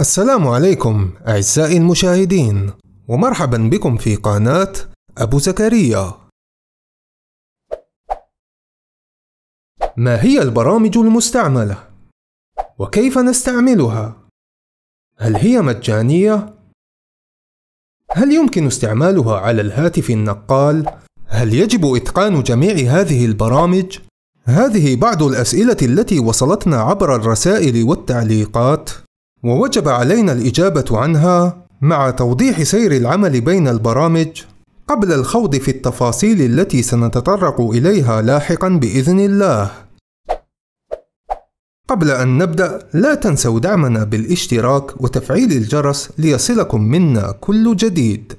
السلام عليكم أعزائي المشاهدين ومرحبا بكم في قناة أبو زكريا ما هي البرامج المستعملة؟ وكيف نستعملها؟ هل هي مجانية؟ هل يمكن استعمالها على الهاتف النقال؟ هل يجب إتقان جميع هذه البرامج؟ هذه بعض الأسئلة التي وصلتنا عبر الرسائل والتعليقات ووجب علينا الإجابة عنها مع توضيح سير العمل بين البرامج قبل الخوض في التفاصيل التي سنتطرق إليها لاحقا بإذن الله. قبل أن نبدأ لا تنسوا دعمنا بالاشتراك وتفعيل الجرس ليصلكم منا كل جديد.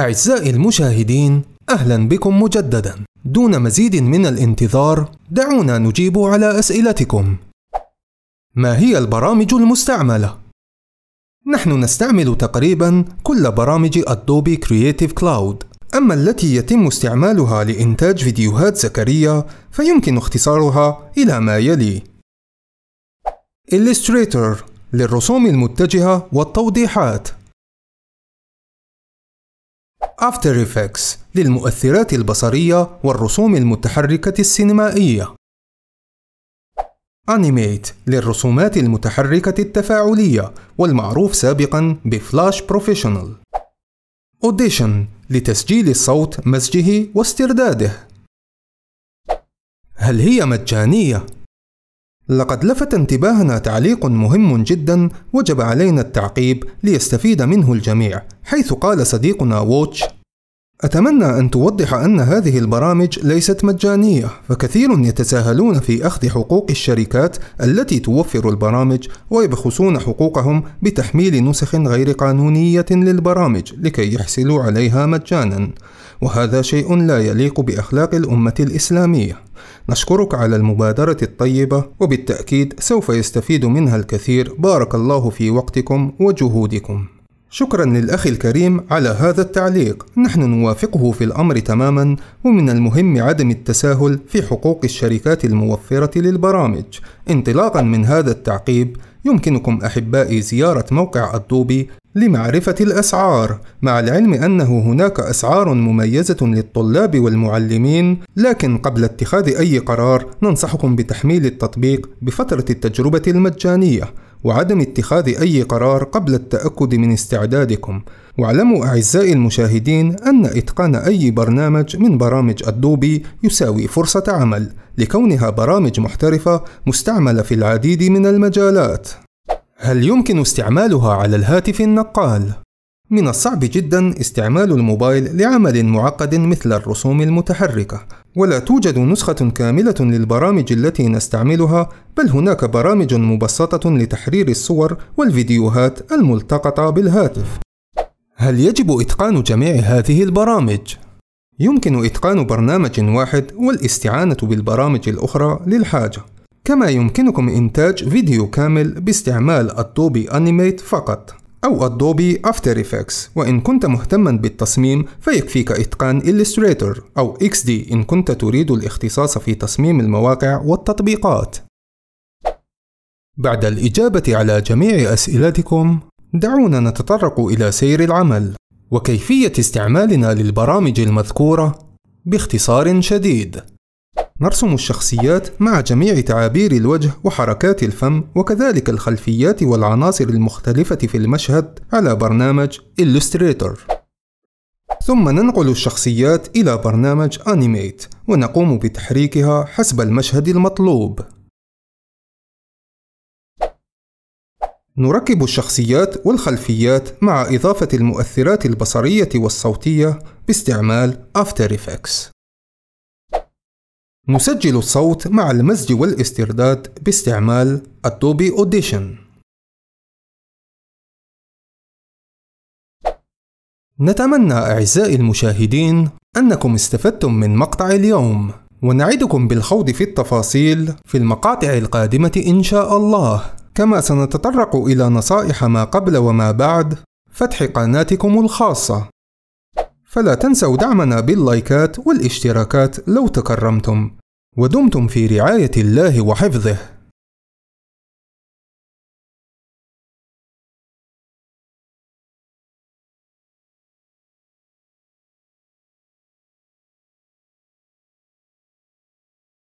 أعزائي المشاهدين أهلا بكم مجددا دون مزيد من الانتظار دعونا نجيب على أسئلتكم ما هي البرامج المستعملة؟ نحن نستعمل تقريبا كل برامج أدوبي Creative Cloud أما التي يتم استعمالها لإنتاج فيديوهات زكريا فيمكن اختصارها إلى ما يلي Illustrator للرسوم المتجهة والتوضيحات After Effects للمؤثرات البصرية والرسوم المتحركة السينمائية أنيميت للرسومات المتحركة التفاعلية والمعروف سابقا بفلاش بروفيشنال أوديشن لتسجيل الصوت مزجه واسترداده هل هي مجانية؟ لقد لفت انتباهنا تعليق مهم جدا وجب علينا التعقيب ليستفيد منه الجميع حيث قال صديقنا ووتش أتمنى أن توضح أن هذه البرامج ليست مجانية، فكثير يتساهلون في أخذ حقوق الشركات التي توفر البرامج ويبخسون حقوقهم بتحميل نسخ غير قانونية للبرامج لكي يحصلوا عليها مجانا، وهذا شيء لا يليق بأخلاق الأمة الإسلامية. نشكرك على المبادرة الطيبة وبالتأكيد سوف يستفيد منها الكثير، بارك الله في وقتكم وجهودكم. شكرا للأخ الكريم على هذا التعليق نحن نوافقه في الأمر تماما ومن المهم عدم التساهل في حقوق الشركات الموفرة للبرامج انطلاقا من هذا التعقيب يمكنكم أحبائي زيارة موقع الدوبي لمعرفة الأسعار مع العلم أنه هناك أسعار مميزة للطلاب والمعلمين لكن قبل اتخاذ أي قرار ننصحكم بتحميل التطبيق بفترة التجربة المجانية وعدم اتخاذ أي قرار قبل التأكد من استعدادكم واعلموا أعزائي المشاهدين أن إتقان أي برنامج من برامج أدوبي يساوي فرصة عمل لكونها برامج محترفة مستعملة في العديد من المجالات هل يمكن استعمالها على الهاتف النقال؟ من الصعب جدا استعمال الموبايل لعمل معقد مثل الرسوم المتحركة ولا توجد نسخة كاملة للبرامج التي نستعملها بل هناك برامج مبسطة لتحرير الصور والفيديوهات الملتقطة بالهاتف هل يجب إتقان جميع هذه البرامج؟ يمكن إتقان برنامج واحد والاستعانة بالبرامج الأخرى للحاجة كما يمكنكم إنتاج فيديو كامل باستعمال أدوبي أنيميت فقط أو أدوبي أفتر إفكس وإن كنت مهتما بالتصميم فيكفيك إتقان إلستريتور أو إكس دي إن كنت تريد الاختصاص في تصميم المواقع والتطبيقات بعد الإجابة على جميع أسئلتكم دعونا نتطرق إلى سير العمل وكيفية استعمالنا للبرامج المذكورة باختصار شديد نرسم الشخصيات مع جميع تعابير الوجه وحركات الفم وكذلك الخلفيات والعناصر المختلفة في المشهد على برنامج Illustrator ثم ننقل الشخصيات إلى برنامج Animate ونقوم بتحريكها حسب المشهد المطلوب نركب الشخصيات والخلفيات مع إضافة المؤثرات البصرية والصوتية باستعمال After Effects نسجل الصوت مع المزج والاسترداد باستعمال Adobe Audition نتمنى أعزائي المشاهدين أنكم استفدتم من مقطع اليوم ونعدكم بالخوض في التفاصيل في المقاطع القادمة إن شاء الله كما سنتطرق إلى نصائح ما قبل وما بعد فتح قناتكم الخاصة فلا تنسوا دعمنا باللايكات والاشتراكات لو تكرمتم ودمتم في رعاية الله وحفظه